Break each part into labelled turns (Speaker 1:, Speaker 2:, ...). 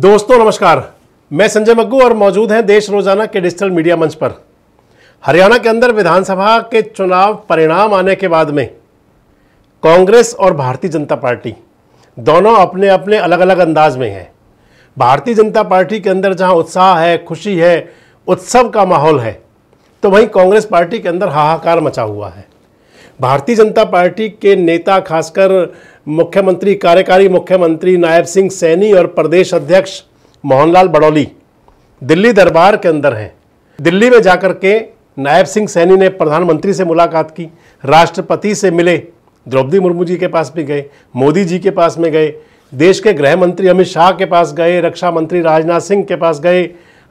Speaker 1: दोस्तों नमस्कार मैं संजय मग्गू और मौजूद हैं देश रोजाना के डिजिटल मीडिया मंच पर हरियाणा के अंदर विधानसभा के चुनाव परिणाम आने के बाद में कांग्रेस और भारतीय जनता पार्टी दोनों अपने अपने अलग अलग अंदाज में हैं भारतीय जनता पार्टी के अंदर जहां उत्साह है खुशी है उत्सव का माहौल है तो वहीं कांग्रेस पार्टी के अंदर हाहाकार मचा हुआ है भारतीय जनता पार्टी के नेता खासकर मुख्यमंत्री कार्यकारी मुख्यमंत्री नायब सिंह सैनी और प्रदेश अध्यक्ष मोहनलाल बड़ौली दिल्ली दरबार के अंदर हैं दिल्ली में जाकर के नायब सिंह सैनी ने प्रधानमंत्री से मुलाकात की राष्ट्रपति से मिले द्रौपदी मुर्मू जी के पास भी गए मोदी जी के पास में गए देश के गृह मंत्री अमित शाह के पास गए रक्षा मंत्री राजनाथ सिंह के पास गए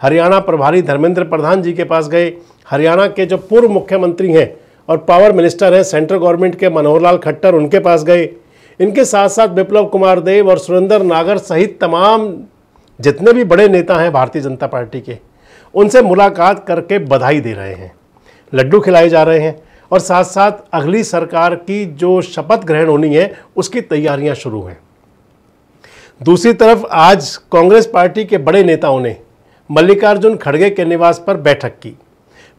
Speaker 1: हरियाणा प्रभारी धर्मेंद्र प्रधान जी के पास गए हरियाणा के जो पूर्व मुख्यमंत्री हैं और पावर मिनिस्टर हैं सेंट्रल गवर्नमेंट के मनोहर लाल खट्टर उनके पास गए इनके साथ साथ विप्लव कुमार देव और सुरेंद्र नागर सहित तमाम जितने भी बड़े नेता हैं भारतीय जनता पार्टी के उनसे मुलाकात करके बधाई दे रहे हैं लड्डू खिलाए जा रहे हैं और साथ साथ अगली सरकार की जो शपथ ग्रहण होनी है उसकी तैयारियां शुरू हैं दूसरी तरफ आज कांग्रेस पार्टी के बड़े नेताओं ने मल्लिकार्जुन खड़गे के निवास पर बैठक की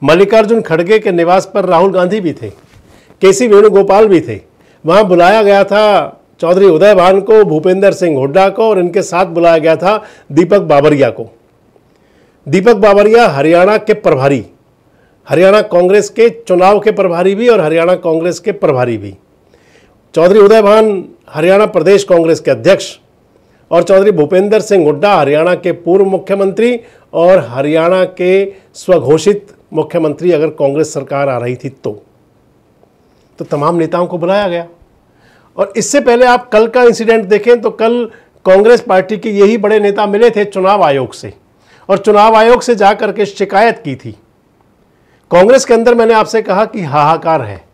Speaker 1: मल्लिकार्जुन खड़गे के निवास पर राहुल गांधी भी थे के सी वेणुगोपाल भी थे वहाँ बुलाया गया था चौधरी उदय भान को भूपेंद्र सिंह हुड्डा को और इनके साथ बुलाया गया था दीपक बाबरिया को दीपक बाबरिया हरियाणा के प्रभारी हरियाणा कांग्रेस के चुनाव के प्रभारी भी और हरियाणा कांग्रेस के प्रभारी भी चौधरी उदय भान हरियाणा प्रदेश कांग्रेस के अध्यक्ष और चौधरी भूपेंद्र सिंह हुड्डा हरियाणा के पूर्व मुख्यमंत्री और हरियाणा के स्वघोषित मुख्यमंत्री अगर कांग्रेस सरकार आ रही थी तो तो तमाम नेताओं को बुलाया गया और इससे पहले आप कल का इंसिडेंट देखें तो कल कांग्रेस पार्टी के यही बड़े नेता मिले थे चुनाव आयोग से और चुनाव आयोग से जा करके शिकायत की थी कांग्रेस के अंदर मैंने आपसे कहा कि हाहाकार है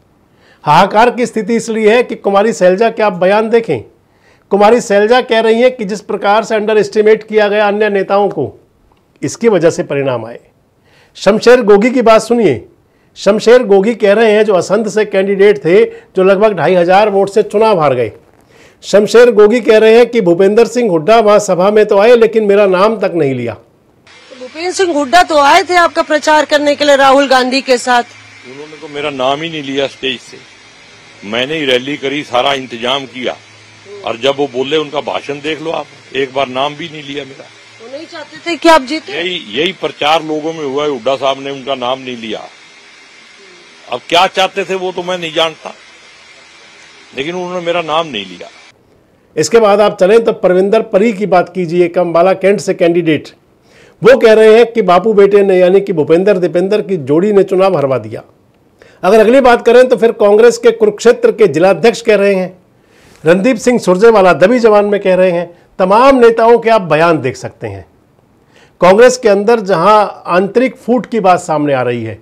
Speaker 1: हाहाकार की स्थिति इसलिए है कि कुमारी सैलजा के आप बयान देखें कुमारी सैलजा कह रही है कि जिस प्रकार से अंडर एस्टिमेट किया गया अन्य नेताओं को इसकी वजह से परिणाम आए शमशेर गोगी की बात सुनिए शमशेर गोगी कह रहे हैं जो असंत से कैंडिडेट थे जो लगभग ढाई हजार वोट से चुनाव हार गए शमशेर गोगी कह रहे हैं कि भूपेंद्र सिंह हुड्डा वहाँ सभा में तो आए लेकिन मेरा नाम तक नहीं लिया तो भूपेंद्र सिंह हुड्डा तो आए थे आपका प्रचार करने के लिए राहुल गांधी के साथ उन्होंने तो मेरा नाम ही नहीं लिया स्टेज से मैंने ही रैली करी सारा इंतजाम किया और जब वो बोले उनका भाषण देख लो आप एक बार नाम भी नहीं लिया मेरा वो नहीं चाहते थे कि आप जीते यही यही प्रचार लोगों में हुआ है हुड्डा साहब ने उनका नाम नहीं लिया अब क्या चाहते थे वो तो मैं नहीं जानता लेकिन उन्होंने मेरा नाम नहीं लिया इसके बाद आप चलें तो परविंदर परी की बात कीजिए कमबाला कैंट से कैंडिडेट वो कह रहे हैं कि बापू बेटे ने यानी कि भूपेंद्र दीपेंद्र की जोड़ी ने चुनाव हरवा दिया अगर अगली बात करें तो फिर कांग्रेस के कुरुक्षेत्र के जिलाध्यक्ष कह रहे हैं रणदीप सिंह सुरजेवाला दबी जवान में कह रहे हैं तमाम नेताओं के आप बयान देख सकते हैं कांग्रेस के अंदर जहां आंतरिक फूट की बात सामने आ रही है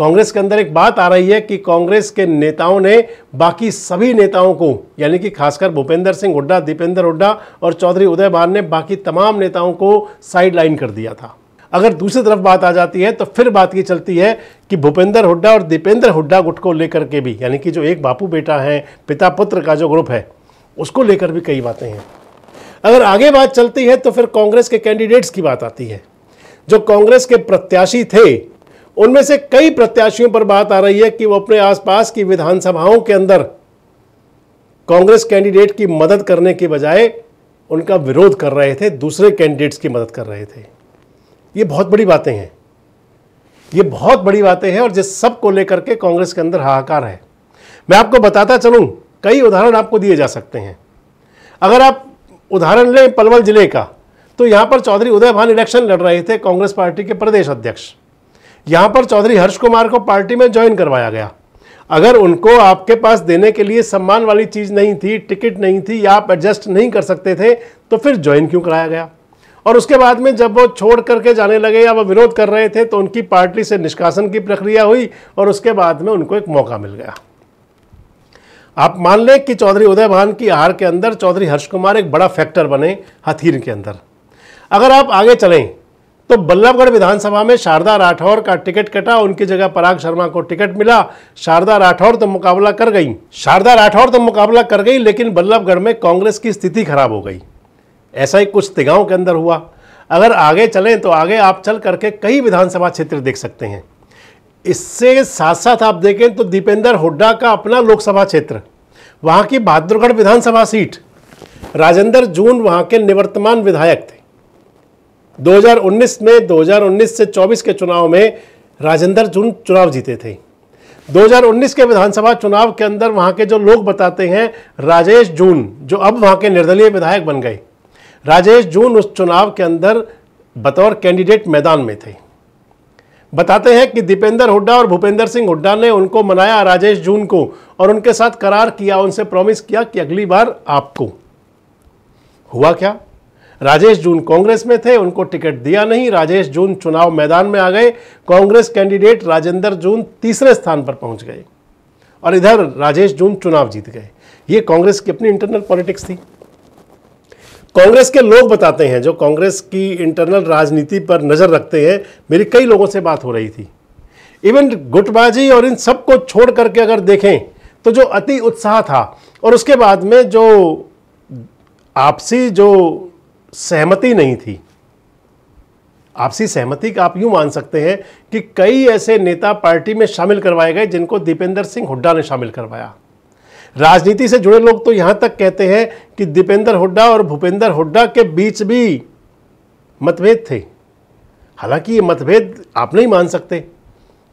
Speaker 1: कांग्रेस के अंदर एक बात आ रही है कि कांग्रेस के नेताओं ने बाकी सभी नेताओं को यानी कि खासकर भूपेंद्र सिंह हुड्डा दीपेंद्र हुड्डा और चौधरी उदयभान ने बाकी तमाम नेताओं को साइड लाइन कर दिया था अगर दूसरी तरफ बात आ जाती है तो फिर बात की चलती है कि भूपेंद्र हुड्डा और दीपेंद्र हुड्डा गुट को लेकर के भी यानी कि जो एक बापू बेटा है पिता पुत्र का जो ग्रुप है उसको लेकर भी कई बातें हैं अगर आगे बात चलती है तो फिर कांग्रेस के कैंडिडेट्स की बात आती है जो कांग्रेस के प्रत्याशी थे उनमें से कई प्रत्याशियों पर बात आ रही है कि वो अपने आसपास की विधानसभाओं के अंदर कांग्रेस कैंडिडेट की मदद करने के बजाय उनका विरोध कर रहे थे दूसरे कैंडिडेट्स की मदद कर रहे थे ये बहुत बड़ी बातें हैं ये बहुत बड़ी बातें हैं और जिस सब को लेकर के कांग्रेस के अंदर हाहाकार है मैं आपको बताता चलूं कई उदाहरण आपको दिए जा सकते हैं अगर आप उदाहरण लें पलवल जिले का तो यहां पर चौधरी उदय भान इलेक्शन लड़ रहे थे कांग्रेस पार्टी के प्रदेश अध्यक्ष यहां पर चौधरी हर्ष कुमार को पार्टी में ज्वाइन करवाया गया अगर उनको आपके पास देने के लिए सम्मान वाली चीज़ नहीं थी टिकट नहीं थी या आप एडजस्ट नहीं कर सकते थे तो फिर ज्वाइन क्यों कराया गया और उसके बाद में जब वो छोड़ करके जाने लगे या वो विरोध कर रहे थे तो उनकी पार्टी से निष्कासन की प्रक्रिया हुई और उसके बाद में उनको एक मौका मिल गया आप मान लें कि चौधरी उदय भान की हार के अंदर चौधरी हर्ष कुमार एक बड़ा फैक्टर बने हथीर के अंदर अगर आप आगे चलें तो बल्लभगढ़ विधानसभा में शारदा राठौर का टिकट कटा उनकी जगह पराग शर्मा को टिकट मिला शारदा राठौर तो मुकाबला कर गई शारदा राठौर तो मुकाबला कर गई लेकिन बल्लभगढ़ में कांग्रेस की स्थिति खराब हो गई ऐसा ही कुछ तिगांव के अंदर हुआ अगर आगे चलें तो आगे आप चल करके कई विधानसभा क्षेत्र देख सकते हैं इससे साथ साथ आप देखें तो दीपेंद्र हुड्डा का अपना लोकसभा क्षेत्र वहाँ की बहादुरगढ़ विधानसभा सीट राजेंद्र जून वहाँ के निवर्तमान विधायक थे 2019 में 2019 से 24 के चुनाव में राजेंद्र जून चुनाव जीते थे 2019 के विधानसभा चुनाव के अंदर वहां के जो लोग बताते हैं राजेश जून जो अब वहां के निर्दलीय विधायक बन गए राजेश जून उस चुनाव के अंदर बतौर कैंडिडेट मैदान में थे बताते हैं कि दीपेंद्र हुड्डा और भूपेंद्र सिंह हुड्डा ने उनको मनाया राजेश जून को और उनके साथ करार किया उनसे प्रॉमिस किया कि अगली बार आपको हुआ क्या राजेश जून कांग्रेस में थे उनको टिकट दिया नहीं राजेश जून चुनाव मैदान में आ गए कांग्रेस कैंडिडेट राजेंद्र जून तीसरे स्थान पर पहुंच गए और इधर राजेश जून चुनाव जीत गए ये कांग्रेस की अपनी इंटरनल पॉलिटिक्स थी कांग्रेस के लोग बताते हैं जो कांग्रेस की इंटरनल राजनीति पर नज़र रखते हैं मेरी कई लोगों से बात हो रही थी इवन गुटबाजी और इन सब को छोड़ करके अगर देखें तो जो अति उत्साह था और उसके बाद में जो आपसी जो सहमति नहीं थी आपसी सहमति का आप यूं मान सकते हैं कि कई ऐसे नेता पार्टी में शामिल करवाए गए जिनको दीपेंद्र सिंह हुड्डा ने शामिल करवाया राजनीति से जुड़े लोग तो यहां तक कहते हैं कि दीपेंद्र हुड्डा और भूपेंद्र हुड्डा के बीच भी मतभेद थे हालांकि ये मतभेद आप नहीं मान सकते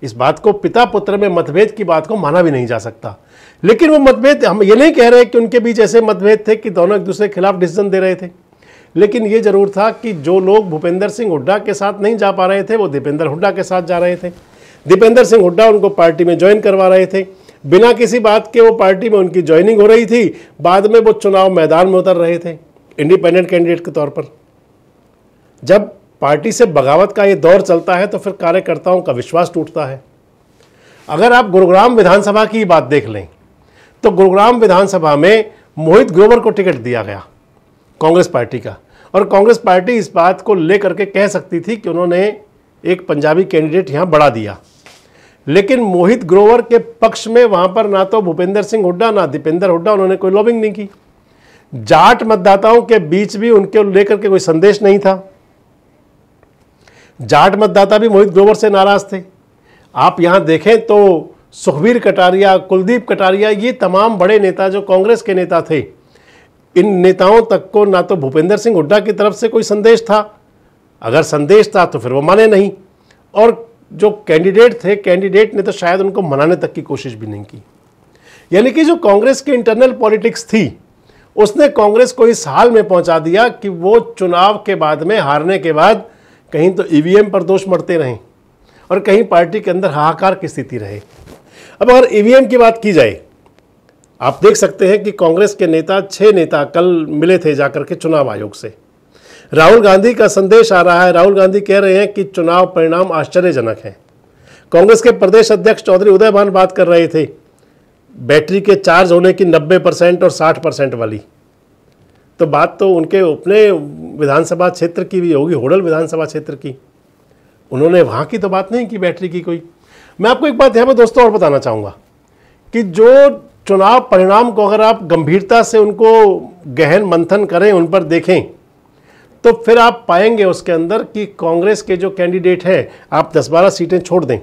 Speaker 1: इस बात को पिता पुत्र में मतभेद की बात को माना भी नहीं जा सकता लेकिन वो मतभेद हम ये नहीं कह रहे कि उनके बीच ऐसे मतभेद थे कि दोनों एक दूसरे के खिलाफ डिसीजन दे रहे थे लेकिन ये ज़रूर था कि जो लोग भूपेंद्र सिंह हुड्डा के साथ नहीं जा पा रहे थे वो दीपेंद्र हुड्डा के साथ जा रहे थे दीपेंद्र सिंह हुड्डा उनको पार्टी में ज्वाइन करवा रहे थे बिना किसी बात के वो पार्टी में उनकी ज्वाइनिंग हो रही थी बाद में वो चुनाव मैदान में उतर रहे थे इंडिपेंडेंट कैंडिडेट के तौर पर जब पार्टी से बगावत का ये दौर चलता है तो फिर कार्यकर्ताओं का विश्वास टूटता है अगर आप गुरुग्राम विधानसभा की बात देख लें तो गुरुग्राम विधानसभा में मोहित ग्रोवर को टिकट दिया गया कांग्रेस पार्टी का और कांग्रेस पार्टी इस बात को लेकर के कह सकती थी कि उन्होंने एक पंजाबी कैंडिडेट यहाँ बढ़ा दिया लेकिन मोहित ग्रोवर के पक्ष में वहाँ पर ना तो भूपेंद्र सिंह हुड्डा ना दीपेंद्र हुड्डा उन्होंने कोई लॉबिंग नहीं की जाट मतदाताओं के बीच भी उनके लेकर के कोई संदेश नहीं था जाट मतदाता भी मोहित ग्रोवर से नाराज थे आप यहां देखें तो सुखबीर कटारिया कुलदीप कटारिया ये तमाम बड़े नेता जो कांग्रेस के नेता थे इन नेताओं तक को ना तो भूपेंद्र सिंह हुड्डा की तरफ से कोई संदेश था अगर संदेश था तो फिर वो माने नहीं और जो कैंडिडेट थे कैंडिडेट ने तो शायद उनको मनाने तक की कोशिश भी नहीं की यानी कि जो कांग्रेस की इंटरनल पॉलिटिक्स थी उसने कांग्रेस को इस हाल में पहुंचा दिया कि वो चुनाव के बाद में हारने के बाद कहीं तो ईवीएम e पर दोष मरते रहे और कहीं पार्टी के अंदर हाहाकार की स्थिति रहे अब अगर ईवीएम e की बात की जाए आप देख सकते हैं कि कांग्रेस के नेता छह नेता कल मिले थे जाकर के चुनाव आयोग से राहुल गांधी का संदेश आ रहा है राहुल गांधी कह रहे हैं कि चुनाव परिणाम आश्चर्यजनक है कांग्रेस के प्रदेश अध्यक्ष चौधरी उदयभान बात कर रहे थे बैटरी के चार्ज होने की 90 परसेंट और 60 परसेंट वाली तो बात तो उनके अपने विधानसभा क्षेत्र की भी होगी होडल विधानसभा क्षेत्र की उन्होंने वहाँ की तो बात नहीं की बैटरी की कोई मैं आपको एक बात यहाँ पर दोस्तों और बताना चाहूँगा कि जो चुनाव परिणाम को अगर आप गंभीरता से उनको गहन मंथन करें उन पर देखें तो फिर आप पाएंगे उसके अंदर कि कांग्रेस के जो कैंडिडेट हैं आप 10 बारह सीटें छोड़ दें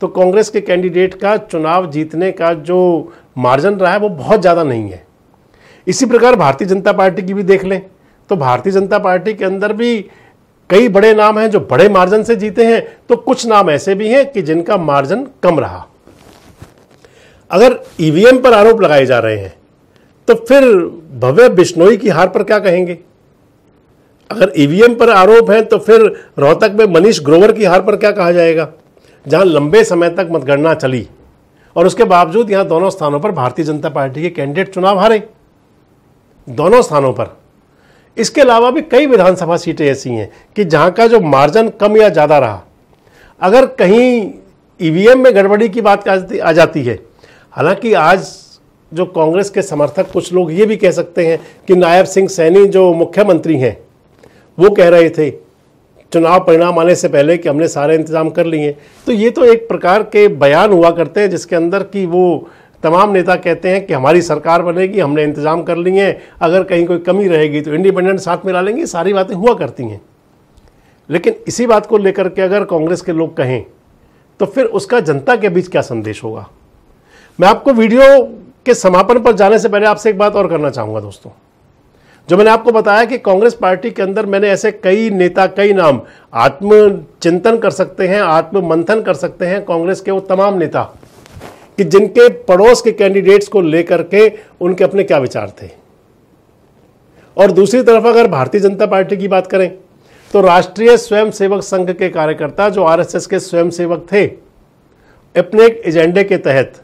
Speaker 1: तो कांग्रेस के कैंडिडेट का चुनाव जीतने का जो मार्जिन रहा है वो बहुत ज़्यादा नहीं है इसी प्रकार भारतीय जनता पार्टी की भी देख लें तो भारतीय जनता पार्टी के अंदर भी कई बड़े नाम हैं जो बड़े मार्जिन से जीते हैं तो कुछ नाम ऐसे भी हैं कि जिनका मार्जिन कम रहा अगर ईवीएम e पर आरोप लगाए जा रहे हैं तो फिर भव्य बिश्नोई की हार पर क्या कहेंगे अगर ईवीएम e पर आरोप है तो फिर रोहतक में मनीष ग्रोवर की हार पर क्या कहा जाएगा जहां लंबे समय तक मतगणना चली और उसके बावजूद यहां दोनों स्थानों पर भारतीय जनता पार्टी के कैंडिडेट चुनाव हारे दोनों स्थानों पर इसके अलावा भी कई विधानसभा सीटें ऐसी हैं कि जहां का जो मार्जन कम या ज़्यादा रहा अगर कहीं ईवीएम e में गड़बड़ी की बात आ जाती है हालांकि आज जो कांग्रेस के समर्थक कुछ लोग ये भी कह सकते हैं कि नायब सिंह सैनी जो मुख्यमंत्री हैं वो कह रहे थे चुनाव परिणाम आने से पहले कि हमने सारे इंतजाम कर लिए तो ये तो एक प्रकार के बयान हुआ करते हैं जिसके अंदर कि वो तमाम नेता कहते हैं कि हमारी सरकार बनेगी हमने इंतजाम कर लिए हैं अगर कहीं कोई कमी रहेगी तो इंडिपेंडेंट साथ में ला लेंगे सारी बातें हुआ करती हैं लेकिन इसी बात को लेकर के अगर कांग्रेस के लोग कहें तो फिर उसका जनता के बीच क्या संदेश होगा मैं आपको वीडियो के समापन पर जाने से पहले आपसे एक बात और करना चाहूंगा दोस्तों जो मैंने आपको बताया कि कांग्रेस पार्टी के अंदर मैंने ऐसे कई नेता कई नाम आत्मचिंतन कर सकते हैं आत्म मंथन कर सकते हैं कांग्रेस के वो तमाम नेता कि जिनके पड़ोस के कैंडिडेट्स को लेकर के उनके अपने क्या विचार थे और दूसरी तरफ अगर भारतीय जनता पार्टी की बात करें तो राष्ट्रीय स्वयंसेवक संघ के कार्यकर्ता जो आरएसएस के स्वयंसेवक थे अपने एक एजेंडे के तहत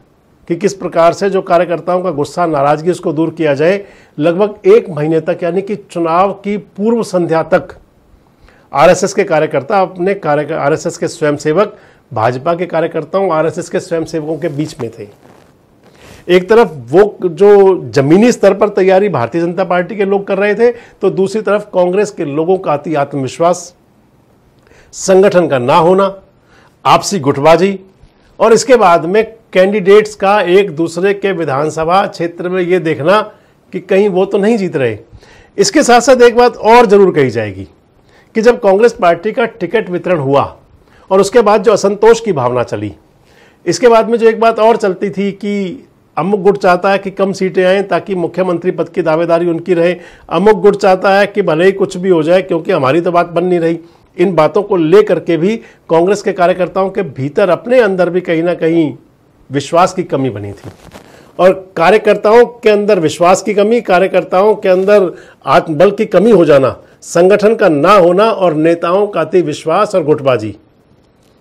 Speaker 1: कि किस प्रकार से जो कार्यकर्ताओं का गुस्सा नाराजगी उसको दूर किया जाए लगभग एक महीने तक यानी कि चुनाव की पूर्व संध्या तक आरएसएस के कार्यकर्ता अपने कार्य आरएसएस के स्वयंसेवक भाजपा के कार्यकर्ताओं आरएसएस के स्वयंसेवकों के बीच में थे एक तरफ वो जो जमीनी स्तर पर तैयारी भारतीय जनता पार्टी के लोग कर रहे थे तो दूसरी तरफ कांग्रेस के लोगों का अति आत्मविश्वास संगठन का ना होना आपसी गुटबाजी और इसके बाद में कैंडिडेट्स का एक दूसरे के विधानसभा क्षेत्र में ये देखना कि कहीं वो तो नहीं जीत रहे इसके साथ साथ एक बात और ज़रूर कही जाएगी कि जब कांग्रेस पार्टी का टिकट वितरण हुआ और उसके बाद जो असंतोष की भावना चली इसके बाद में जो एक बात और चलती थी कि अमुक गुट चाहता है कि कम सीटें आए ताकि मुख्यमंत्री पद की दावेदारी उनकी रहे अमुक गुट चाहता है कि भले ही कुछ भी हो जाए क्योंकि हमारी तो बात बन नहीं रही इन बातों को लेकर के भी कांग्रेस के कार्यकर्ताओं के भीतर अपने अंदर भी कहीं ना कहीं विश्वास की कमी बनी थी और कार्यकर्ताओं के अंदर विश्वास की कमी कार्यकर्ताओं के अंदर आत्मबल की कमी हो जाना संगठन का ना होना और नेताओं का अति विश्वास और गुटबाजी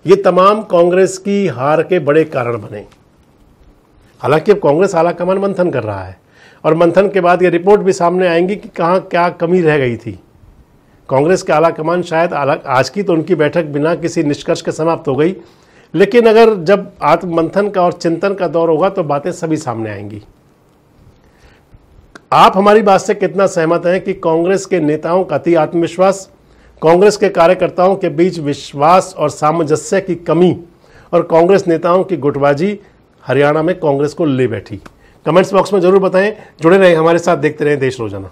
Speaker 1: ये तमाम कांग्रेस की हार के बड़े कारण बने हालांकि अब कांग्रेस आला कमान मंथन कर रहा है और मंथन के बाद ये रिपोर्ट भी सामने आएंगी कि कहाँ क्या कमी रह गई थी कांग्रेस के आला कमान शायद आला आज की तो उनकी बैठक बिना किसी निष्कर्ष के समाप्त हो गई लेकिन अगर जब आत्ममंथन का और चिंतन का दौर होगा तो बातें सभी सामने आएंगी आप हमारी बात से कितना सहमत हैं कि कांग्रेस के नेताओं का अति आत्मविश्वास कांग्रेस के कार्यकर्ताओं के बीच विश्वास और सामंजस्य की कमी और कांग्रेस नेताओं की गुटबाजी हरियाणा में कांग्रेस को ले बैठी कमेंट्स बॉक्स में जरूर बताएं जुड़े रहें हमारे साथ देखते रहें देश रोजाना